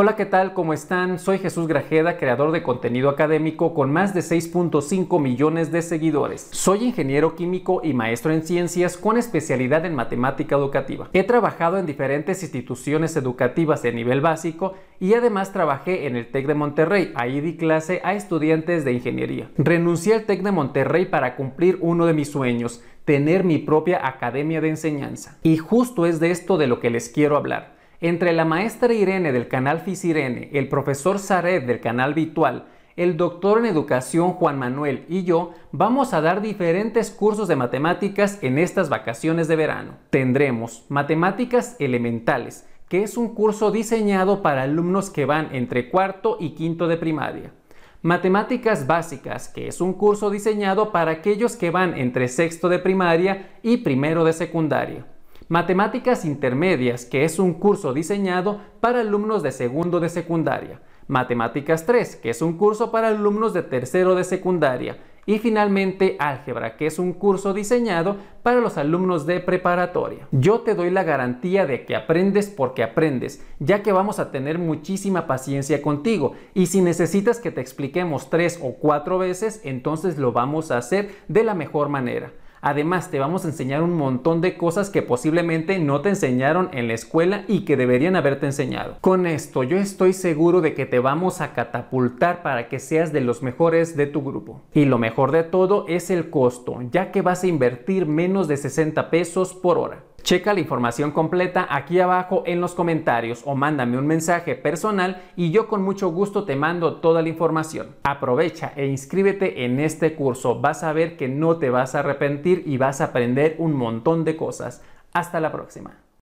Hola, ¿qué tal? ¿Cómo están? Soy Jesús Grajeda, creador de contenido académico con más de 6.5 millones de seguidores. Soy ingeniero químico y maestro en ciencias con especialidad en matemática educativa. He trabajado en diferentes instituciones educativas de nivel básico y además trabajé en el TEC de Monterrey. Ahí di clase a estudiantes de ingeniería. Renuncié al TEC de Monterrey para cumplir uno de mis sueños, tener mi propia academia de enseñanza. Y justo es de esto de lo que les quiero hablar. Entre la maestra Irene del canal Fisirene, el profesor Zaret del canal Virtual, el doctor en educación Juan Manuel y yo vamos a dar diferentes cursos de matemáticas en estas vacaciones de verano. Tendremos matemáticas elementales, que es un curso diseñado para alumnos que van entre cuarto y quinto de primaria. Matemáticas básicas, que es un curso diseñado para aquellos que van entre sexto de primaria y primero de secundaria. Matemáticas Intermedias, que es un curso diseñado para alumnos de segundo de secundaria. Matemáticas 3, que es un curso para alumnos de tercero de secundaria. Y finalmente álgebra, que es un curso diseñado para los alumnos de preparatoria. Yo te doy la garantía de que aprendes porque aprendes, ya que vamos a tener muchísima paciencia contigo. Y si necesitas que te expliquemos tres o cuatro veces, entonces lo vamos a hacer de la mejor manera. Además, te vamos a enseñar un montón de cosas que posiblemente no te enseñaron en la escuela y que deberían haberte enseñado. Con esto, yo estoy seguro de que te vamos a catapultar para que seas de los mejores de tu grupo. Y lo mejor de todo es el costo, ya que vas a invertir menos de 60 pesos por hora. Checa la información completa aquí abajo en los comentarios o mándame un mensaje personal y yo con mucho gusto te mando toda la información. Aprovecha e inscríbete en este curso, vas a ver que no te vas a arrepentir y vas a aprender un montón de cosas. Hasta la próxima.